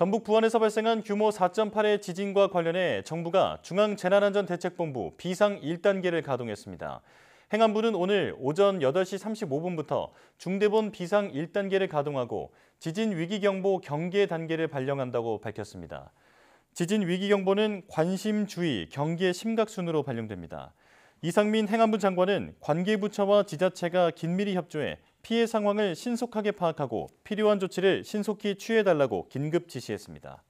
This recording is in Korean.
전북 부안에서 발생한 규모 4.8의 지진과 관련해 정부가 중앙재난안전대책본부 비상 1단계를 가동했습니다. 행안부는 오늘 오전 8시 35분부터 중대본 비상 1단계를 가동하고 지진 위기경보 경계 단계를 발령한다고 밝혔습니다. 지진 위기경보는 관심, 주의, 경계 심각순으로 발령됩니다. 이상민 행안부 장관은 관계부처와 지자체가 긴밀히 협조해 피해 상황을 신속하게 파악하고 필요한 조치를 신속히 취해달라고 긴급 지시했습니다.